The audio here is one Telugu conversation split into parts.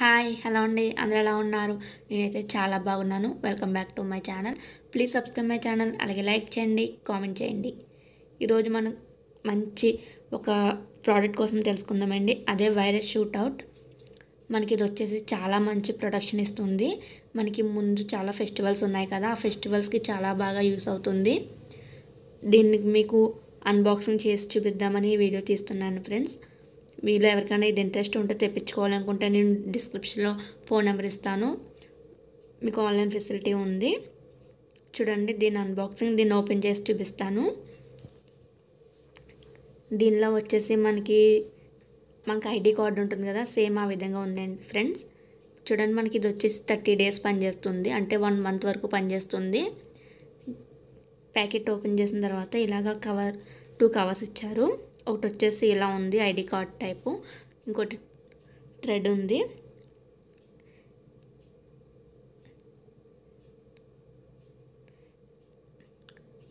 హాయ్ హలో అండి అందరు ఎలా ఉన్నారు నేనైతే చాలా బాగున్నాను welcome back to my channel please subscribe my channel అలాగే లైక్ చేయండి కామెంట్ చేయండి ఈరోజు మనం మంచి ఒక ప్రోడక్ట్ కోసం తెలుసుకుందామండి అదే వైరస్ షూట్అవుట్ మనకి ఇది వచ్చేసి చాలా మంచి ప్రొడక్షన్ ఇస్తుంది మనకి ముందు చాలా ఫెస్టివల్స్ ఉన్నాయి కదా ఆ ఫెస్టివల్స్కి చాలా బాగా యూస్ అవుతుంది దీనికి మీకు అన్బాక్సింగ్ చేసి చూపిద్దామని వీడియో తీస్తున్నాను ఫ్రెండ్స్ మీలో ఎవరికైనా ఇది ఇంట్రెస్ట్ ఉంటే తెప్పించుకోవాలనుకుంటే నేను డిస్క్రిప్షన్లో ఫోన్ నెంబర్ ఇస్తాను మీకు ఆన్లైన్ ఫెసిలిటీ ఉంది చూడండి దీని అన్బాక్సింగ్ దీన్ని ఓపెన్ చేసి చూపిస్తాను దీనిలో వచ్చేసి మనకి మనకి ఐడి కార్డు ఉంటుంది కదా సేమ్ ఆ విధంగా ఉందండి ఫ్రెండ్స్ చూడండి మనకి ఇది వచ్చేసి థర్టీ డేస్ పనిచేస్తుంది అంటే వన్ మంత్ వరకు పనిచేస్తుంది ప్యాకెట్ ఓపెన్ చేసిన తర్వాత ఇలాగ కవర్ టూ కవర్స్ ఇచ్చారు ఒకటి వచ్చేసి ఇలా ఉంది ఐడి కార్డ్ టైపు ఇంకోటి థ్రెడ్ ఉంది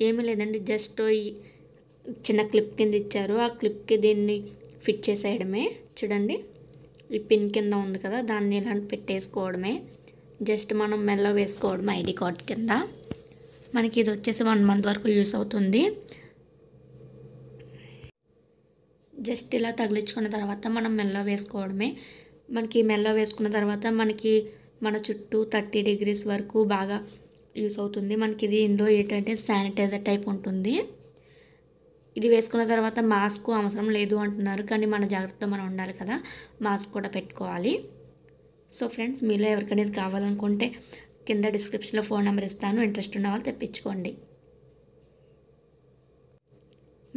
ఏమీ లేదండి జస్ట్ ఈ చిన్న క్లిప్ కింద ఇచ్చారు ఆ క్లిప్కి దీన్ని ఫిట్ చేసేయడమే చూడండి ఈ పిన్ కింద ఉంది కదా దాన్ని ఇలాంటి పెట్టేసుకోవడమే జస్ట్ మనం మెల్ల వేసుకోవడం ఐడి కార్డ్ కింద మనకి ఇది వచ్చేసి వన్ మంత్ వరకు యూస్ అవుతుంది జస్ట్ ఇలా తగిలించుకున్న తర్వాత మనం మెల్లో వేసుకోవడమే మనకి మెల్లో వేసుకున్న తర్వాత మనకి మన చుట్టూ థర్టీ డిగ్రీస్ వరకు బాగా యూస్ అవుతుంది మనకి ఇది ఇందులో ఏంటంటే శానిటైజర్ టైప్ ఉంటుంది ఇది వేసుకున్న తర్వాత మాస్క్ అవసరం లేదు అంటున్నారు కానీ మన జాగ్రత్తగా మనం ఉండాలి కదా మాస్క్ కూడా పెట్టుకోవాలి సో ఫ్రెండ్స్ మీలో ఎవరికైనా ఇది కావాలనుకుంటే కింద డిస్క్రిప్షన్లో ఫోన్ నెంబర్ ఇస్తాను ఇంట్రెస్ట్ ఉన్న వాళ్ళు తెప్పించుకోండి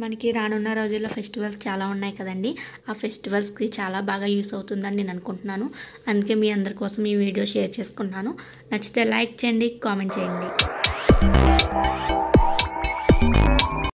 మనకి రానున్న రోజుల్లో ఫెస్టివల్స్ చాలా ఉన్నాయి కదండి ఆ ఫెస్టివల్స్కి చాలా బాగా యూస్ అవుతుందని నేను అనుకుంటున్నాను అందుకే మీ అందరి కోసం ఈ వీడియో షేర్ చేసుకున్నాను నచ్చితే లైక్ చేయండి కామెంట్ చేయండి